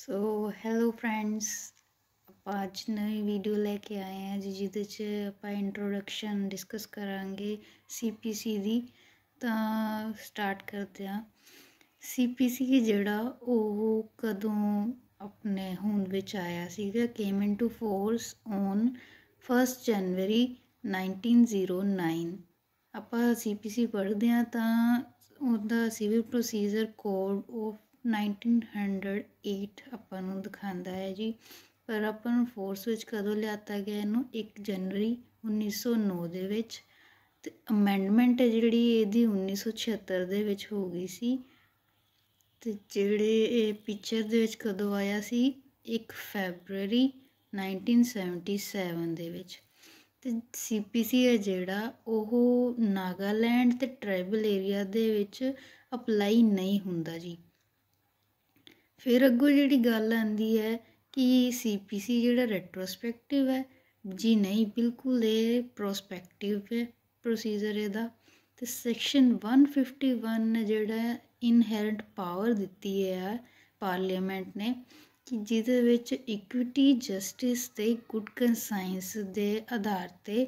so hello friends ਆਪਾਂ ਅੱਜ ਨਵੀਂ ਵੀਡੀਓ ਲੈ ਕੇ ਆਏ ਹਾਂ ਜੀ ਜਿਹਦੇ 'ਚ ਆਪਾਂ ਇੰਟਰੋਡਕਸ਼ਨ ਡਿਸਕਸ ਕਰਾਂਗੇ ਸੀਪੀਸੀ ਦੀ ਤਾਂ ਸਟਾਰਟ ਕਰਦੇ ਹਾਂ ਸੀਪੀਸੀ ਜਿਹੜਾ ਉਹ ਕਦੋਂ ਆਪਣੇ ਹੋਂਦ ਵਿੱਚ ਆਇਆ ਸੀਗਾ came into force on 1 January 1909 ਆਪਾਂ ਸੀਪੀਸੀ ਪੜ੍ਹਦੇ ਹਾਂ ਤਾਂ ਉਹਦਾ ਸਿਵਲ ਪ੍ਰੋਸੀਜਰ ਕੋਡ ਆਫ 1908 ਆਪਾਂ ਨੂੰ ਦਿਖਾਉਂਦਾ ਹੈ ਜੀ ਪਰ ਆਪਾਂ ਨੂੰ ਫੋਰਸ ਵਿੱਚ ਕਦੋਂ ਲਿਆਤਾ ਗਿਆ ਇਹਨੂੰ 1 ਜਨਵਰੀ 1909 ਦੇ ਵਿੱਚ ਤੇ ਅਮੈਂਡਮੈਂਟ ਹੈ ਜਿਹੜੀ ਇਹਦੀ 1976 ਦੇ ਵਿੱਚ ਹੋ ਗਈ ਸੀ ਤੇ ਜਿਹੜੇ ਇਹ ਪਿਕਚਰ ਦੇ ਵਿੱਚ ਕਦੋਂ ਆਇਆ ਸੀ 1 ਫੈਬਰੂਰੀ 1977 ਦੇ ਵਿੱਚ ਤੇ ਸੀਪੀਸੀ ਹੈ ਜਿਹੜਾ ਉਹ ਨਾਗਾਲੈਂਡ ਤੇ ਟ੍ਰਾਈਬਲ ਏਰੀਆ ਦੇ ਵਿੱਚ ਅਪਲਾਈ ਨਹੀਂ ਹੁੰਦਾ ਜੀ ਫਿਰ ਅੱਗੋ ਜਿਹੜੀ ਗੱਲ ਆਉਂਦੀ ਹੈ ਕਿ ਸੀਪੀਸੀ ਜਿਹੜਾ ਰੈਟਰੋਸਪੈਕਟਿਵ ਹੈ ਜੀ ਨਹੀਂ ਬਿਲਕੁਲ ਇਹ ਪ੍ਰੋਸਪੈਕਟਿਵ ਹੈ ਪ੍ਰੋਸੀਜਰ ਇਹਦਾ ਤੇ ਸੈਕਸ਼ਨ 151 ਜਿਹੜਾ ਇਨਹੇਰੈਂਟ ਪਾਵਰ ਦਿੱਤੀ ਹੈ ਪਾਰਲੀਮੈਂਟ ਨੇ ਕਿ ਜਿਹਦੇ ਵਿੱਚ ਇਕੁਇਟੀ ਜਸਟਿਸ ਤੇ ਗੁੱਡ ਕਨਸਾਇੰਸ ਦੇ ਆਧਾਰ ਤੇ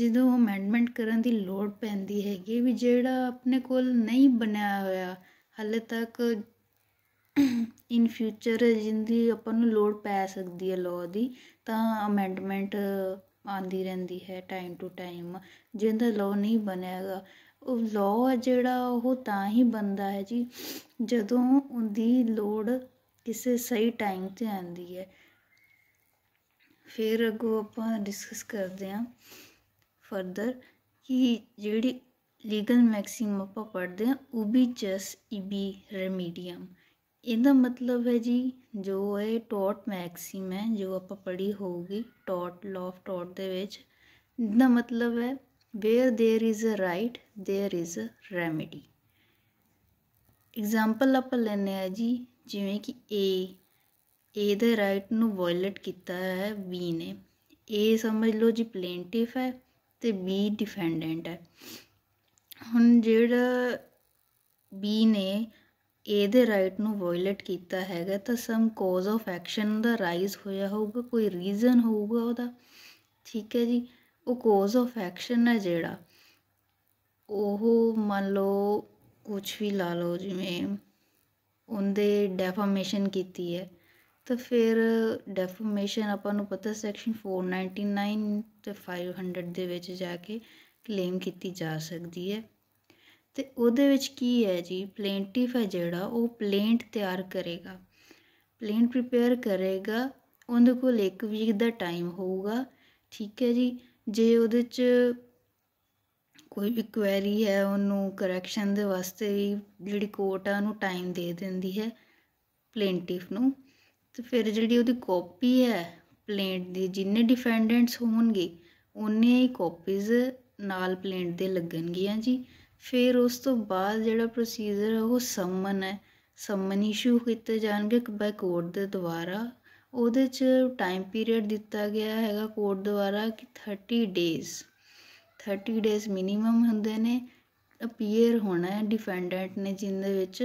ਜਦੋਂ ਅਮੈਂਡਮੈਂਟ ਕਰਨ ਦੀ ਲੋੜ ਪੈਂਦੀ ਹੈਗੀ ਵੀ ਜਿਹੜਾ ਆਪਣੇ ਕੋਲ ਨਹੀਂ ਬਣਿਆ ਹੋਇਆ ਹਾਲੇ ਤੱਕ ਇਨ ਫਿਊਚਰ ਜਿੰਦੀ ਆਪਾਂ ਨੂੰ ਲੋੜ ਪੈ ਸਕਦੀ ਹੈ ਲਾਅ ਦੀ ਤਾਂ ਅਮੈਂਡਮੈਂਟ ਆਂਦੀ ਰਹਿੰਦੀ ਹੈ ਟਾਈਮ ਟੂ ਟਾਈਮ ਜਿੰਦਾ ਲਾਅ ਨਹੀਂ ਬਣਿਆ ਉਹ ਲਾਅ ਜਿਹੜਾ ਉਹ ਤਾਂ ਹੀ ਬੰਦਾ ਹੈ ਜੀ ਜਦੋਂ ਉਹਦੀ ਲੋੜ ਕਿਸੇ ਸਹੀ ਟਾਈਮ ਤੇ ਆਂਦੀ ਹੈ ਫਿਰ ਅਗੋ ਆਪਾਂ ਡਿਸਕਸ ਕਰਦੇ ਹਾਂ ਫਰਦਰ ਕਿ ਜਿਹੜੀ ਲੀਗਲ ਮੈਕਸਿਮਮ ਆਪਾਂ ਪੜਦੇ ਹਾਂ ਉਹ ਵੀ ਜਸ ਈਬੀ ਰੈਮੀਡੀਅਮ ਇਹਦਾ ਮਤਲਬ ਹੈ ਜੀ ਜੋ ਇਹ ਟੋਟ ਮੈਕਸਿਮ ਹੈ ਜੋ ਆਪਾਂ ਪੜ੍ਹੀ ਹੋਊਗੀ ਟੋਟ ਲਾਫ ਟੋਟ ਦੇ ਵਿੱਚ ਇਹਦਾ ਮਤਲਬ ਹੈ where there is a right there is a remedy example ਆਪਾਂ ਲੈਨੇ ਆ ਜੀ ਜਿਵੇਂ ਕਿ ਏ ਏ ਦੇ ਰਾਈਟ ਨੂੰ ਵਾਇਲਟ ਕੀਤਾ ਹੈ ਬੀ ਨੇ ਏ ਸਮਝ ਲਓ ਜੀ ਪਲੇਂਟਿਫ ਹੈ ਤੇ ਬੀ ਡਿਫੈਂਡੈਂਟ ਹੈ ਹੁਣ ਜਿਹੜਾ ਬੀ ਨੇ ਇਹਦੇ ਰਾਈਟ ਨੂੰ ਵਾਇਲੇਟ ਕੀਤਾ ਹੈਗਾ ਤਾਂ ਸਮ ਕੋਜ਼ ਆਫ ਐਕਸ਼ਨ ਦਾ ਰਾਈਜ਼ ਹੋਇਆ ਹੋਊਗਾ ਕੋਈ ਰੀਜ਼ਨ ਹੋਊਗਾ ਉਹਦਾ ਠੀਕ ਹੈ ਜੀ ਉਹ ਕੋਜ਼ ਆਫ ਐਕਸ਼ਨ ਹੈ ਜਿਹੜਾ ਉਹ ਮੰਨ ਲਓ ਕੁਝ ਵੀ ਲਾ ਲਓ ਜਿਵੇਂ ਉਹਦੇ ਡੈਫਰਮੇਸ਼ਨ ਕੀਤੀ ਹੈ ਤਾਂ ਫਿਰ ਡੈਫਰਮੇਸ਼ਨ ਆਪਾਂ ਨੂੰ ਪਤਾ ਸੈਕਸ਼ਨ 499 ਤੇ 500 ਦੇ ਵਿੱਚ ਜਾ ਕੇ ਕਲੇਮ ਕੀਤੀ ਜਾ ਸਕਦੀ ਹੈ ਤੇ ਉਹਦੇ ਵਿੱਚ ਕੀ ਹੈ ਜੀ ਪਲੇਂਟਿਫ ਹੈ ਜਿਹੜਾ ਉਹ ਪਲੇਂਟ ਤਿਆਰ ਕਰੇਗਾ ਪਲੇਂਟ ਪ੍ਰਿਪੇਅਰ ਕਰੇਗਾ ਉਹਦੇ ਕੋਲ ਇੱਕ ਵੀਕ ਦਾ ਟਾਈਮ ਹੋਊਗਾ ਠੀਕ ਹੈ ਜੀ ਜੇ ਉਹਦੇ 'ਚ ਕੋਈ ਵੀ ਕੁਐਰੀ ਹੈ ਉਹਨੂੰ ਕਰੈਕਸ਼ਨ ਦੇ ਵਾਸਤੇ ਜਿਹੜੀ ਕੋਰਟ ਆ ਉਹਨੂੰ ਟਾਈਮ ਦੇ ਦਿੰਦੀ ਹੈ ਪਲੇਂਟਿਫ ਨੂੰ ਤੇ ਫਿਰ ਜਿਹੜੀ ਉਹਦੀ ਕਾਪੀ ਹੈ ਪਲੇਂਟ ਦੀ ਜਿੰਨੇ ਡਿਫੈਂਡੈਂਟਸ ਹੋਣਗੇ ਉਹਨੇ ਹੀ ਕਾਪੀਜ਼ ਨਾਲ ਪਲੇਂਟ ਦੇ ਲੱਗਣਗੀਆਂ ਜੀ ਫਿਰ ਉਸ ਤੋਂ ਬਾਅਦ ਜਿਹੜਾ ਪ੍ਰੋਸੀਜਰ ਹੈ ਉਹ ਸੰਮਨ ਹੈ ਸੰਮਨ ਇਸ਼ੂ ਕੀਤੇ ਜਾਣਗੇ ਬਾਈ ਕੋਰਟ ਦੇ ਦੁਆਰਾ ਉਹਦੇ 'ਚ ਟਾਈਮ ਪੀਰੀਅਡ ਦਿੱਤਾ ਗਿਆ ਹੈਗਾ ਕੋਰਟ ਦੁਆਰਾ ਕਿ 30 ਡੇਜ਼ 30 ਡੇਜ਼ ਮਿਨੀਮਮ ਹੁੰਦੇ ਨੇ ਅਪੀਅਰ ਹੋਣਾ ਹੈ ਡਿਫੈਂਡੈਂਟ ਨੇ ਜਿੰਦੇ ਵਿੱਚ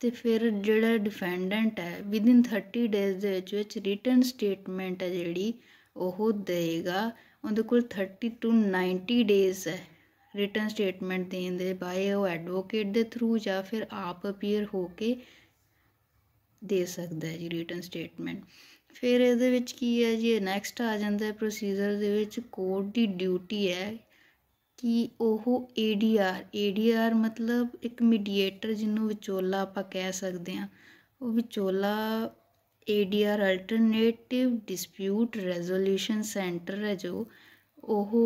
ਤੇ ਫਿਰ ਜਿਹੜਾ ਡਿਫੈਂਡੈਂਟ ਹੈ ਵਿਦਿਨ 30 ਡੇਜ਼ ਦੇ ਵਿੱਚ ਵਿੱਚ ਰਿਟਨ ਸਟੇਟਮੈਂਟ ਹੈ ਜਿਹੜੀ ਉਹ ਦੇਗਾ ਉਹਦੇ ਕੋਲ 30 ਟੂ 90 ਡੇਜ਼ ਹੈ ਰਿਟਨ ਸਟੇਟਮੈਂਟ ਦੇਣ ਦੇ ਬਾਏ ਉਹ ਐਡਵੋਕੇਟ ਦੇ ਥਰੂ ਜਾਂ ਫਿਰ ਆਪ ਅਪੀਅਰ ਹੋ ਕੇ ਦੇ ਸਕਦਾ ਹੈ ਜੀ ਰਿਟਨ ਸਟੇਟਮੈਂਟ ਫਿਰ ਇਹਦੇ ਵਿੱਚ ਕੀ ਹੈ ਜੀ ਨੈਕਸਟ ਆ ਜਾਂਦਾ ਹੈ ਪ੍ਰੋਸੀਜਰ ਦੇ ਵਿੱਚ ਕੋਰਟ ਦੀ ਡਿਊਟੀ ਹੈ ਕਿ ਉਹ ਏਡੀਆਰ ਏਡੀਆਰ ਮਤਲਬ ਇੱਕ ਮੀਡੀਏਟਰ ਜਿਹਨੂੰ ਵਿਚੋਲਾ ਆਪਾਂ ਕਹਿ ਸਕਦੇ ਹਾਂ ਉਹ ਵਿਚੋਲਾ ADR alternative dispute resolution centre ਹੈ ਜੋ ਉਹ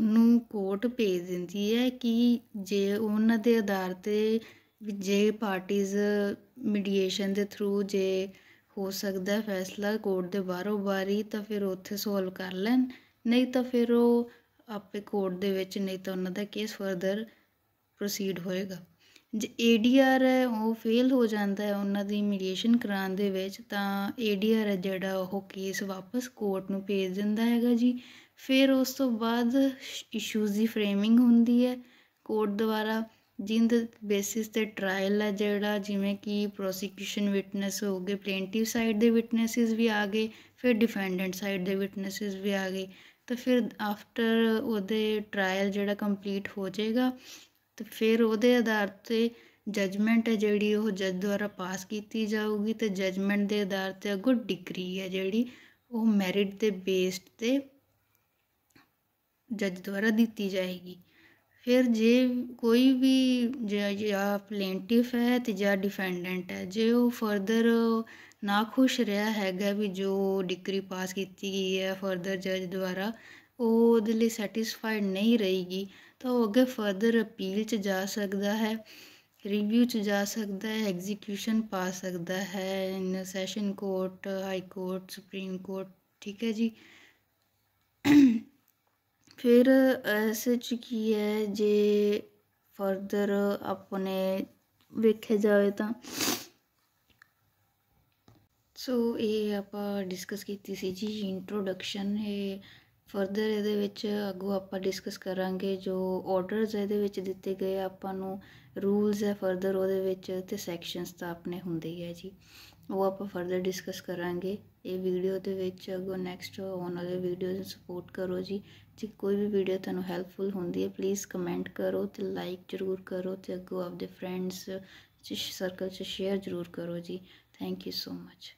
ਨੂੰ ਕੋਰਟ ਭੇਜ ਦਿੰਦੀ ਹੈ ਕਿ ਜੇ ਉਹਨਾਂ ਦੇ ਆਧਾਰ 'ਤੇ ਜੇ ਪਾਰਟੀਆਂ ਮੀਡੀਏਸ਼ਨ ਦੇ ਥਰੂ ਜੇ ਹੋ ਸਕਦਾ ਫੈਸਲਾ ਕੋਰਟ ਦੇ ਬਾਹਰੋਂ ਬਾਰੀ ਤਾਂ ਫਿਰ ਉੱਥੇ ਸੋਲਵ ਕਰ ਲੈਣ ਨਹੀਂ ਤਾਂ ਫਿਰ ਉਹ ਆਪੇ ਕੋਰਟ ਦੇ ਵਿੱਚ ਨਹੀਂ ਤਾਂ ਉਹਨਾਂ ਦਾ ਕੇਸ ਫਰਦਰ ਪ੍ਰੋਸੀਡ ਹੋਏਗਾ ਜੇ ਏਡੀਆਰ ਹੈ ਉਹ ਫੇਲ ਹੋ ਜਾਂਦਾ ਹੈ ਉਹਨਾਂ ਦੀ ਮੀਡੀਏਸ਼ਨ ਕਰਾਉਣ ਦੇ ਵਿੱਚ ਤਾਂ ਏਡੀਆਰ ਹੈ ਜਿਹੜਾ ਉਹ ਕੇਸ ਵਾਪਸ ਕੋਰਟ ਨੂੰ ਭੇਜ ਦਿੰਦਾ ਹੈਗਾ ਜੀ ਫਿਰ ਉਸ ਤੋਂ ਬਾਅਦ ਇਸ਼ੂਜ਼ ਦੀ ਫਰੇਮਿੰਗ ਹੁੰਦੀ ਹੈ ਕੋਰਟ ਦੁਆਰਾ ਜਿੰਦ ਬੇਸਿਸ ਤੇ ਟ੍ਰਾਇਲ ਹੈ ਜਿਹੜਾ ਜਿਵੇਂ ਕਿ ਪ੍ਰੋਸੀਕਿਊਸ਼ਨ ਵਿਟਨੈਸ ਹੋ ਗਏ ਪਲੇਂਟਿਵ ਸਾਈਡ ਦੇ ਵਿਟਨੈਸਿਸ ਵੀ ਆ ਗਏ ਫਿਰ ਡਿਫੈਂਡੈਂਟ ਸਾਈਡ ਦੇ ਵਿਟਨੈਸਿਸ ਵੀ ਆ ਗਏ ਤਾਂ ਫਿਰ ਆਫਟਰ ਉਹਦੇ ਟ੍ਰਾਇਲ ਜਿਹੜਾ ਕੰਪਲੀਟ ਹੋ ਜਾਏਗਾ ਤੇ ਫਿਰ ਉਹਦੇ ਆਧਾਰ 'ਤੇ ਜਜਮੈਂਟ ਹੈ ਜਿਹੜੀ ਉਹ ਜੱਜ ਦੁਆਰਾ ਪਾਸ ਕੀਤੀ ਜਾਊਗੀ ਤੇ ਜਜਮੈਂਟ ਦੇ ਆਧਾਰ 'ਤੇ ਅੱਗੋਂ ਡਿਗਰੀ ਹੈ ਜਿਹੜੀ ਉਹ ਮੈਰਿਟ ਦੇ ਬੇਸਡ 'ਤੇ ਜੱਜ ਦੁਆਰਾ ਦਿੱਤੀ ਜਾਏਗੀ ਫਿਰ ਜੇ ਕੋਈ ਵੀ ਜਾਂ ਪਲੇਂਟਿਫ ਹੈ ਤੇ ਜਾਂ ਡਿਫੈਂਡੈਂਟ ਹੈ ਜੇ ਉਹ ਫਰਦਰ ਨਾ ਖੁਸ਼ ਰਿਹਾ ਹੈਗਾ ਵੀ ਜੋ ਡਿਗਰੀ ਪਾਸ ਕੀਤੀ ਗਈ ਹੈ ਫਰਦਰ ਜੱਜ ਦੁਆਰਾ ਉਹ ਉਹਦੇ ਲਈ ਸੈਟੀਸਫਾਈਡ ਨਹੀਂ ਰਹੇਗੀ ਤਾਂ ਉਹ ਅੱਗੇ ਫਰਦਰ ਅਪੀਲ 'ਚ ਜਾ ਸਕਦਾ ਹੈ ਰਿਵਿਊ 'ਚ ਜਾ ਸਕਦਾ ਹੈ ਐਗਜ਼ੀਕਿਊਸ਼ਨ ਪਾ ਸਕਦਾ ਹੈ in session court high court supreme court ਠੀਕ ਹੈ ਜੀ ਫਿਰ ਐਸੇ ਚ ਕੀ ਹੈ ਜੇ ਫਰਦਰ ਆਪਣੇ ਵੇਖੇ ਜਾਵੇ ਤਾਂ ਸੋ ਇਹ ਆਪਾਂ ਡਿਸਕਸ ਕੀਤੀ ਸੀ ਜੀ ਇੰਟਰੋਡਕਸ਼ਨ ਹੈ ਫਰਦਰ ਇਹਦੇ ਵਿੱਚ ਅੱਗੋਂ ਆਪਾਂ ਡਿਸਕਸ ਕਰਾਂਗੇ ਜੋ ਆਰਡਰਸ ਇਹਦੇ ਵਿੱਚ ਦਿੱਤੇ ਗਏ ਆਪਾਂ ਨੂੰ ਰੂਲਸ ਹੈ ਫਰਦਰ ਉਹਦੇ ਵਿੱਚ ਤੇ ਸੈਕਸ਼ਨਸ ਤਾਂ ਆਪਣੇ ਹੁੰਦੇ ਹੀ ਹੈ ਜੀ ਉਹ ਆਪਾਂ ਫਰਦਰ ਡਿਸਕਸ ਕਰਾਂਗੇ ਇਹ ਵੀਡੀਓ ਦੇ ਵਿੱਚ ਅੱਗੋਂ ਨੈਕਸਟ ਆਉਣ ਵਾਲੇ ਵੀਡੀਓਜ਼ ਨੂੰ ਸਪੋਰਟ ਕਰੋ ਜੀ ਜੇ ਕੋਈ ਵੀ ਵੀਡੀਓ ਤੁਹਾਨੂੰ ਹੈਲਪਫੁਲ ਹੁੰਦੀ ਹੈ ਪਲੀਜ਼ ਕਮੈਂਟ ਕਰੋ ਤੇ ਲਾਈਕ ਜ਼ਰੂਰ ਕਰੋ ਤੇ ਅੱਗੋਂ ਆਪਦੇ ਫਰੈਂਡਸ ਸਰਕਲ 'ਚ ਸ਼ੇਅਰ ਜ਼ਰੂਰ ਕਰੋ ਜੀ ਥੈਂਕ ਯੂ ਸੋ ਮਚ